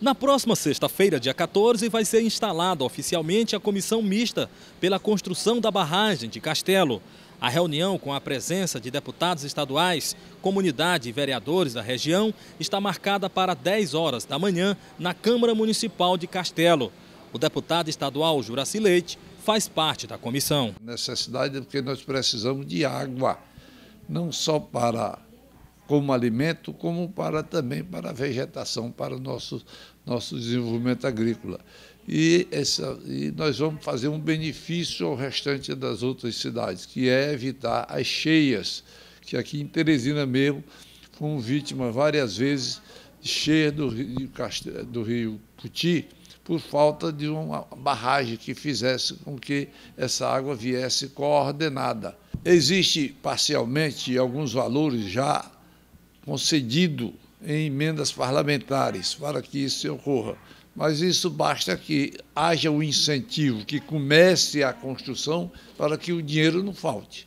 Na próxima sexta-feira, dia 14, vai ser instalada oficialmente a comissão mista pela construção da barragem de Castelo. A reunião, com a presença de deputados estaduais, comunidade e vereadores da região, está marcada para 10 horas da manhã na Câmara Municipal de Castelo. O deputado estadual Juraci Leite faz parte da comissão. Necessidade é porque nós precisamos de água, não só para como alimento, como para também para a vegetação, para o nosso, nosso desenvolvimento agrícola. E, essa, e nós vamos fazer um benefício ao restante das outras cidades, que é evitar as cheias, que aqui em Teresina mesmo, fomos vítimas várias vezes de cheia do rio, do rio Puti, por falta de uma barragem que fizesse com que essa água viesse coordenada. Existe parcialmente alguns valores já concedido em emendas parlamentares para que isso ocorra. Mas isso basta que haja o um incentivo, que comece a construção para que o dinheiro não falte.